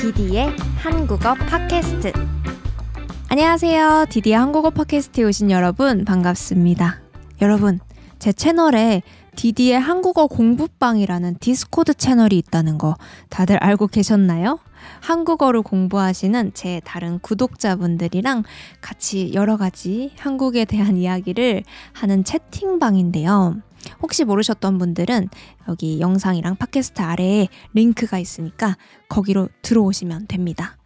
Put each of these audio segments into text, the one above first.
디디의 한국어 팟캐스트. 안녕하세요. 디디의 한국어 팟캐스트에 오신 여러분 반갑습니다. 여러분, 제 채널에 디디의 한국어 공부방이라는 디스코드 채널이 있다는 거 다들 알고 계셨나요? 한국어를 공부하시는 제 다른 구독자분들이랑 같이 여러 가지 한국에 대한 이야기를 하는 채팅방인데요. 혹시 모르셨던 분들은 여기 영상이랑 팟캐스트 아래에 링크가 있으니까 거기로 들어오시면 됩니다.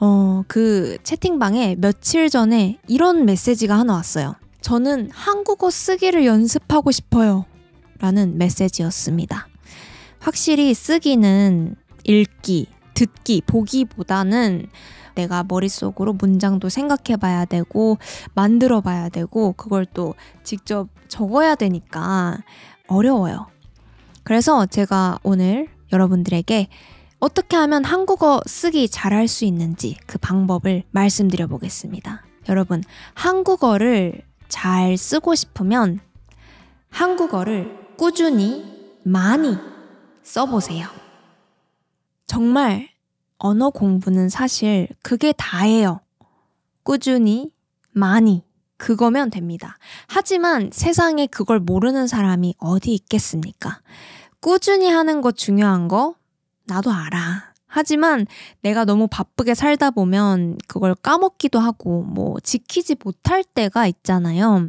어, 그 채팅방에 며칠 전에 이런 메시지가 하나 왔어요. 저는 한국어 쓰기를 연습하고 싶어요. 라는 메시지였습니다. 확실히 쓰기는 읽기, 듣기, 보기보다는 내가 머릿속으로 문장도 생각해 봐야 되고 만들어 봐야 되고 그걸 또 직접 적어야 되니까 어려워요. 그래서 제가 오늘 여러분들에게 어떻게 하면 한국어 쓰기 잘할 수 있는지 그 방법을 말씀드려 보겠습니다. 여러분, 한국어를 잘 쓰고 싶으면 한국어를 꾸준히 많이 써보세요. 정말 언어 공부는 사실 그게 다예요. 꾸준히, 많이, 그거면 됩니다. 하지만 세상에 그걸 모르는 사람이 어디 있겠습니까? 꾸준히 하는 것 중요한 거 나도 알아. 하지만 내가 너무 바쁘게 살다 보면 그걸 까먹기도 하고 뭐 지키지 못할 때가 있잖아요.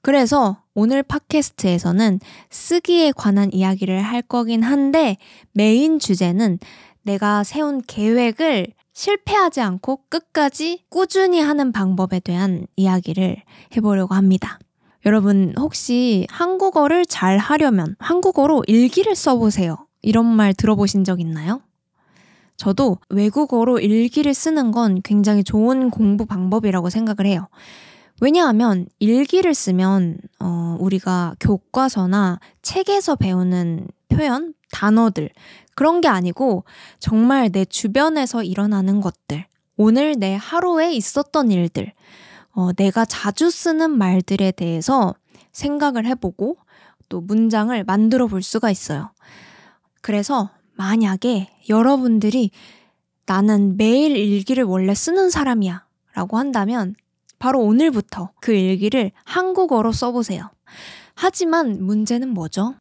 그래서 오늘 팟캐스트에서는 쓰기에 관한 이야기를 할 거긴 한데 메인 주제는 내가 세운 계획을 실패하지 않고 끝까지 꾸준히 하는 방법에 대한 이야기를 해보려고 합니다. 여러분, 혹시 한국어를 잘 하려면 한국어로 일기를 써보세요. 이런 말 들어보신 적 있나요? 저도 외국어로 일기를 쓰는 건 굉장히 좋은 공부 방법이라고 생각을 해요. 왜냐하면 일기를 쓰면 어, 우리가 교과서나 책에서 배우는 표현, 단어들, 그런 게 아니고 정말 내 주변에서 일어나는 것들, 오늘 내 하루에 있었던 일들, 어, 내가 자주 쓰는 말들에 대해서 생각을 해보고 또 문장을 만들어 볼 수가 있어요. 그래서 만약에 여러분들이 나는 매일 일기를 원래 쓰는 사람이야 라고 한다면 바로 오늘부터 그 일기를 한국어로 써보세요. 하지만 문제는 뭐죠?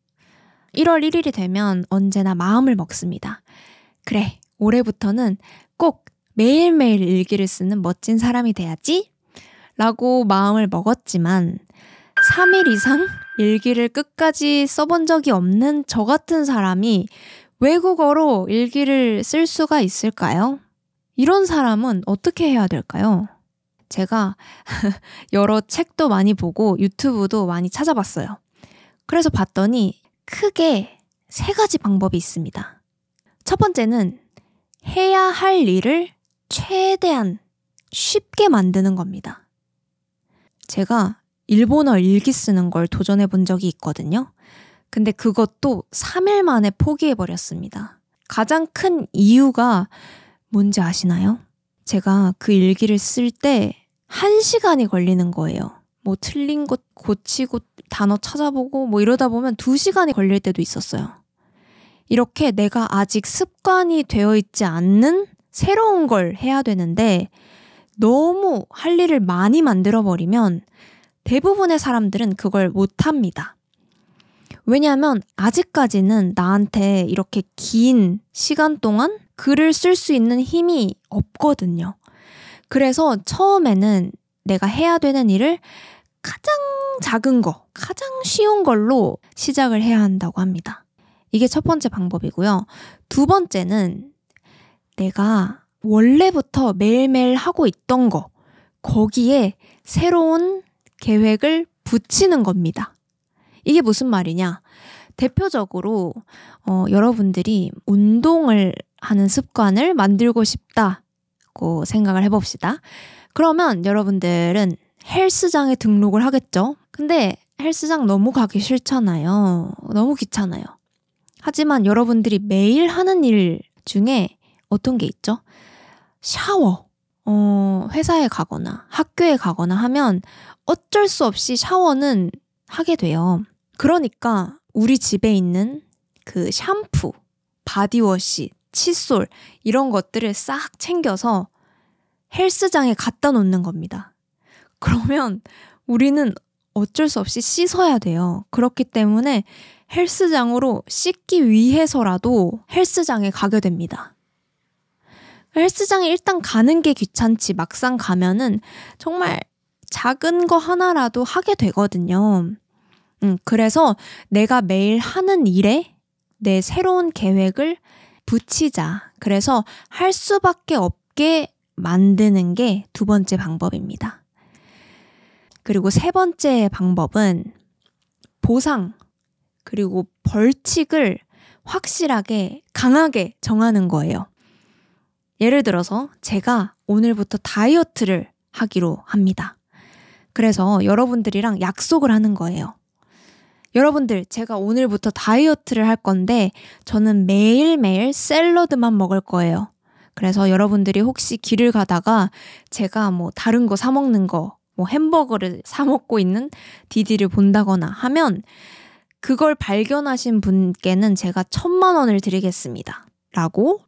1월 1일이 되면 언제나 마음을 먹습니다. 그래, 올해부터는 꼭 매일매일 일기를 쓰는 멋진 사람이 돼야지! 라고 마음을 먹었지만, 3일 이상 일기를 끝까지 써본 적이 없는 저 같은 사람이 외국어로 일기를 쓸 수가 있을까요? 이런 사람은 어떻게 해야 될까요? 제가 여러 책도 많이 보고 유튜브도 많이 찾아봤어요. 그래서 봤더니 크게 세 가지 방법이 있습니다. 첫 번째는 해야 할 일을 최대한 쉽게 만드는 겁니다. 제가 일본어 일기 쓰는 걸 도전해 본 적이 있거든요. 근데 그것도 3일 만에 포기해 버렸습니다. 가장 큰 이유가 뭔지 아시나요? 제가 그 일기를 쓸 때 1시간이 걸리는 거예요. 뭐 틀린 것 고치고 단어 찾아보고 뭐 이러다 보면 두 시간이 걸릴 때도 있었어요. 이렇게 내가 아직 습관이 되어 있지 않는 새로운 걸 해야 되는데 너무 할 일을 많이 만들어 버리면 대부분의 사람들은 그걸 못 합니다. 왜냐하면 아직까지는 나한테 이렇게 긴 시간 동안 글을 쓸 수 있는 힘이 없거든요. 그래서 처음에는 내가 해야 되는 일을 가장 작은 거, 가장 쉬운 걸로 시작을 해야 한다고 합니다. 이게 첫 번째 방법이고요. 두 번째는 내가 원래부터 매일매일 하고 있던 거, 거기에 새로운 계획을 붙이는 겁니다. 이게 무슨 말이냐? 대표적으로 어, 여러분들이 운동을 하는 습관을 만들고 싶다 자꾸 생각을 해봅시다. 그러면 여러분들은 헬스장에 등록을 하겠죠? 근데 헬스장 너무 가기 싫잖아요. 너무 귀찮아요. 하지만 여러분들이 매일 하는 일 중에 어떤 게 있죠? 샤워. 어, 회사에 가거나 학교에 가거나 하면 어쩔 수 없이 샤워는 하게 돼요. 그러니까 우리 집에 있는 그 샴푸, 바디워시 칫솔 이런 것들을 싹 챙겨서 헬스장에 갖다 놓는 겁니다. 그러면 우리는 어쩔 수 없이 씻어야 돼요. 그렇기 때문에 헬스장으로 씻기 위해서라도 헬스장에 가게 됩니다. 헬스장에 일단 가는 게 귀찮지 막상 가면은 정말 작은 거 하나라도 하게 되거든요. 음, 그래서 내가 매일 하는 일에 내 새로운 계획을 붙이자. 그래서 할 수밖에 없게 만드는 게 두 번째 방법입니다. 그리고 세 번째 방법은 보상, 그리고 벌칙을 확실하게, 강하게 정하는 거예요. 예를 들어서 제가 오늘부터 다이어트를 하기로 합니다. 그래서 여러분들이랑 약속을 하는 거예요. 여러분들, 제가 오늘부터 다이어트를 할 건데, 저는 매일매일 샐러드만 먹을 거예요. 그래서 여러분들이 혹시 길을 가다가 제가 뭐 다른 거 사먹는 거, 뭐 햄버거를 사먹고 있는 디디를 본다거나 하면, 그걸 발견하신 분께는 제가 천만 원을 드리겠습니다. 라고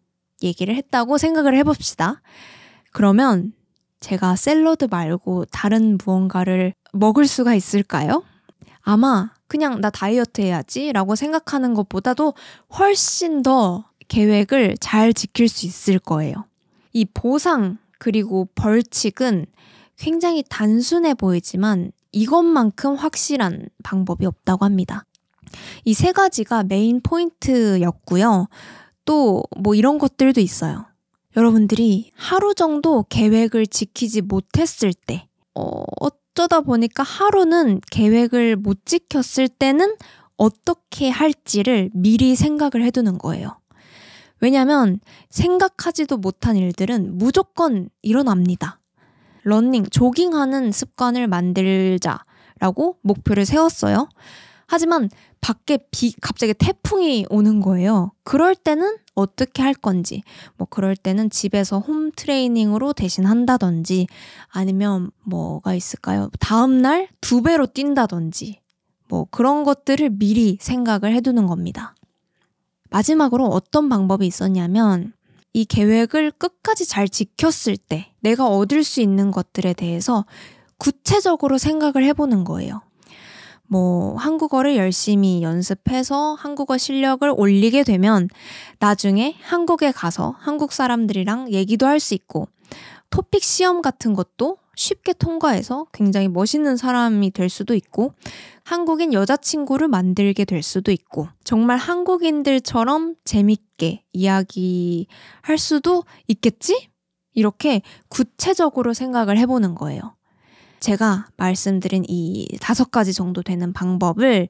얘기를 했다고 생각을 해봅시다. 그러면 제가 샐러드 말고 다른 무언가를 먹을 수가 있을까요? 아마 그냥 나 다이어트 해야지라고 생각하는 것보다도 훨씬 더 계획을 잘 지킬 수 있을 거예요. 이 보상 그리고 벌칙은 굉장히 단순해 보이지만 이것만큼 확실한 방법이 없다고 합니다. 이 세 가지가 메인 포인트였고요. 또 뭐 이런 것들도 있어요. 여러분들이 하루 정도 계획을 지키지 못했을 때, 어, 어쩌다 보니까 하루는 계획을 못 지켰을 때는 어떻게 할지를 미리 생각을 해두는 거예요. 왜냐면 생각하지도 못한 일들은 무조건 일어납니다. 러닝, 조깅하는 습관을 만들자라고 목표를 세웠어요. 하지만 밖에 비 갑자기 태풍이 오는 거예요. 그럴 때는 어떻게 할 건지 뭐 그럴 때는 집에서 홈 트레이닝으로 대신 한다든지 아니면 뭐가 있을까요? 다음 날 두 배로 뛴다든지 뭐 그런 것들을 미리 생각을 해 두는 겁니다. 마지막으로 어떤 방법이 있었냐면 이 계획을 끝까지 잘 지켰을 때 내가 얻을 수 있는 것들에 대해서 구체적으로 생각을 해보는 거예요. 뭐 한국어를 열심히 연습해서 한국어 실력을 올리게 되면 나중에 한국에 가서 한국 사람들이랑 얘기도 할 수 있고 토픽 시험 같은 것도 쉽게 통과해서 굉장히 멋있는 사람이 될 수도 있고 한국인 여자친구를 만들게 될 수도 있고 정말 한국인들처럼 재밌게 이야기할 수도 있겠지? 이렇게 구체적으로 생각을 해보는 거예요. 제가 말씀드린 이 다섯 가지 정도 되는 방법을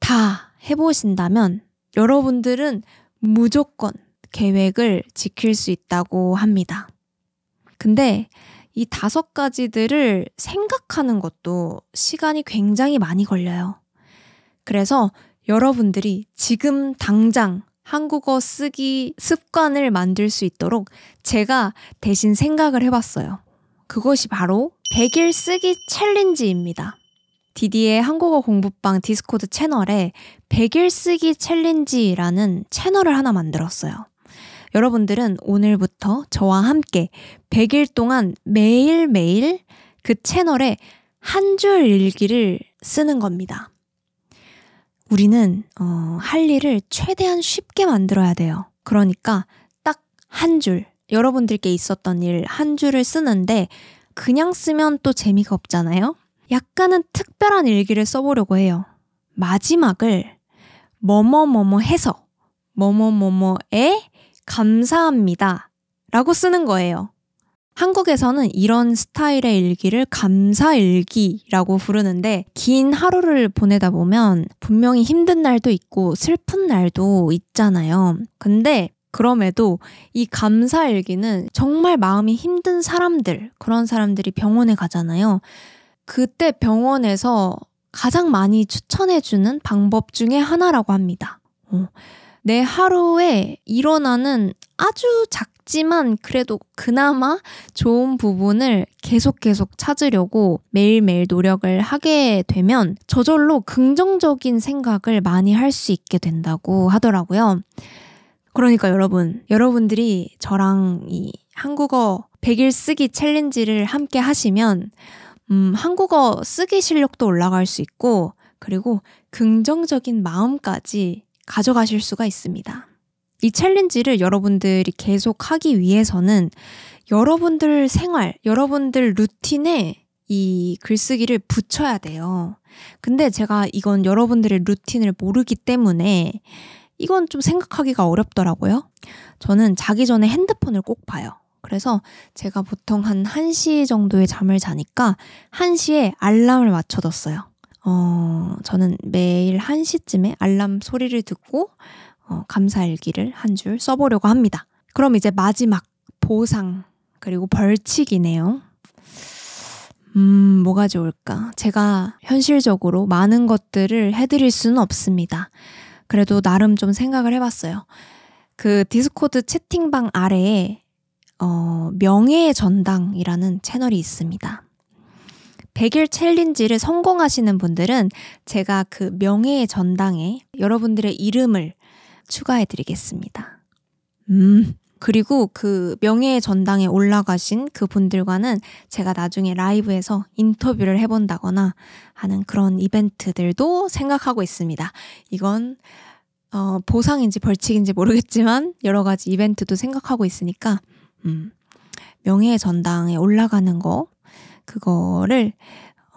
다 해보신다면 여러분들은 무조건 계획을 지킬 수 있다고 합니다. 근데 이 다섯 가지들을 생각하는 것도 시간이 굉장히 많이 걸려요. 그래서 여러분들이 지금 당장 한국어 쓰기 습관을 만들 수 있도록 제가 대신 생각을 해봤어요. 그것이 바로 100일 쓰기 챌린지입니다. 디디의 한국어 공부방 디스코드 채널에 100일 쓰기 챌린지라는 채널을 하나 만들었어요. 여러분들은 오늘부터 저와 함께 100일 동안 매일매일 그 채널에 한 줄 일기를 쓰는 겁니다. 우리는 어, 할 일을 최대한 쉽게 만들어야 돼요. 그러니까 딱 한 줄, 여러분들께 있었던 일 한 줄을 쓰는데 그냥 쓰면 또 재미가 없잖아요? 약간은 특별한 일기를 써보려고 해요. 마지막을 뭐뭐뭐뭐 해서 뭐뭐뭐뭐에 감사합니다 라고 쓰는 거예요. 한국에서는 이런 스타일의 일기를 감사일기라고 부르는데 긴 하루를 보내다 보면 분명히 힘든 날도 있고 슬픈 날도 있잖아요. 근데 그럼에도 이 감사일기는 정말 마음이 힘든 사람들, 그런 사람들이 병원에 가잖아요. 그때 병원에서 가장 많이 추천해주는 방법 중에 하나라고 합니다. 어. 내 하루에 일어나는 아주 작지만 그래도 그나마 좋은 부분을 계속 계속 찾으려고 매일매일 노력을 하게 되면 저절로 긍정적인 생각을 많이 할 수 있게 된다고 하더라고요. 그러니까 여러분, 여러분들이 저랑 이 한국어 100일 쓰기 챌린지를 함께 하시면, 음, 한국어 쓰기 실력도 올라갈 수 있고, 그리고 긍정적인 마음까지 가져가실 수가 있습니다. 이 챌린지를 여러분들이 계속 하기 위해서는 여러분들 생활, 여러분들 루틴에 이 글쓰기를 붙여야 돼요. 근데 제가 이건 여러분들의 루틴을 모르기 때문에 이건 좀 생각하기가 어렵더라고요. 저는 자기 전에 핸드폰을 꼭 봐요. 그래서 제가 보통 한 1시 정도에 잠을 자니까 1시에 알람을 맞춰뒀어요. 어, 저는 매일 1시쯤에 알람 소리를 듣고 어, 감사일기를 한 줄 써보려고 합니다. 그럼 이제 마지막 보상 그리고 벌칙이네요. 음, 뭐가 좋을까? 제가 현실적으로 많은 것들을 해드릴 수는 없습니다. 그래도 나름 좀 생각을 해봤어요. 그 디스코드 채팅방 아래에 어, 명예의 전당이라는 채널이 있습니다. 100일 챌린지를 성공하시는 분들은 제가 그 명예의 전당에 여러분들의 이름을 추가해 드리겠습니다. 음, 그리고 그 명예의 전당에 올라가신 그 분들과는 제가 나중에 라이브에서 인터뷰를 해본다거나 하는 그런 이벤트들도 생각하고 있습니다. 이건 어, 보상인지 벌칙인지 모르겠지만 여러 가지 이벤트도 생각하고 있으니까 음, 명예의 전당에 올라가는 거 그거를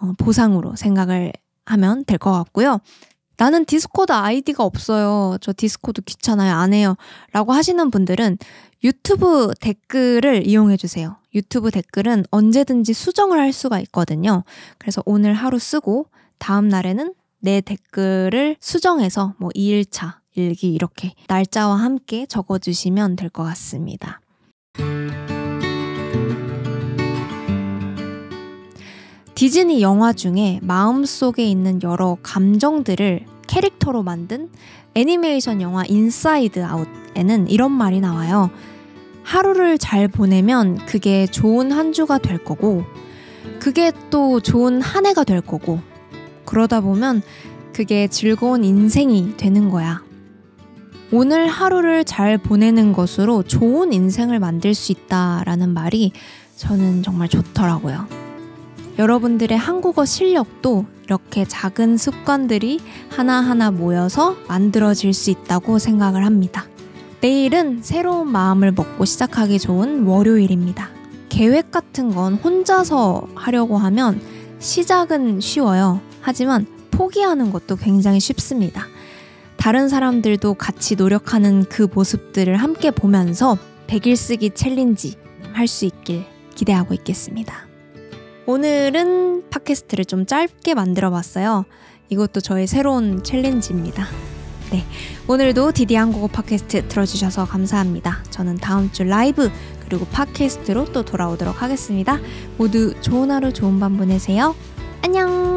어, 보상으로 생각을 하면 될 것 같고요. 나는 디스코드 아이디가 없어요. 저 디스코드 귀찮아요. 안 해요. 라고 하시는 분들은 유튜브 댓글을 이용해 주세요. 유튜브 댓글은 언제든지 수정을 할 수가 있거든요. 그래서 오늘 하루 쓰고 다음 날에는 내 댓글을 수정해서 뭐 2일차, 일기 이렇게 날짜와 함께 적어 주시면 될 것 같습니다. 디즈니 영화 중에 마음속에 있는 여러 감정들을 캐릭터로 만든 애니메이션 영화 인사이드 아웃에는 이런 말이 나와요. 하루를 잘 보내면 그게 좋은 한 주가 될 거고, 그게 또 좋은 한 해가 될 거고, 그러다 보면 그게 즐거운 인생이 되는 거야. 오늘 하루를 잘 보내는 것으로 좋은 인생을 만들 수 있다라는 말이 저는 정말 좋더라고요. 여러분들의 한국어 실력도 이렇게 작은 습관들이 하나하나 모여서 만들어질 수 있다고 생각을 합니다. 내일은 새로운 마음을 먹고 시작하기 좋은 월요일입니다. 계획 같은 건 혼자서 하려고 하면 시작은 쉬워요. 하지만 포기하는 것도 굉장히 쉽습니다. 다른 사람들도 같이 노력하는 그 모습들을 함께 보면서 100일 쓰기 챌린지 할 수 있길 기대하고 있겠습니다. 오늘은 팟캐스트를 좀 짧게 만들어 봤어요. 이것도 저의 새로운 챌린지입니다. 네. 오늘도 디디 한국어 팟캐스트 들어주셔서 감사합니다. 저는 다음 주 라이브 그리고 팟캐스트로 또 돌아오도록 하겠습니다. 모두 좋은 하루 좋은 밤 보내세요. 안녕!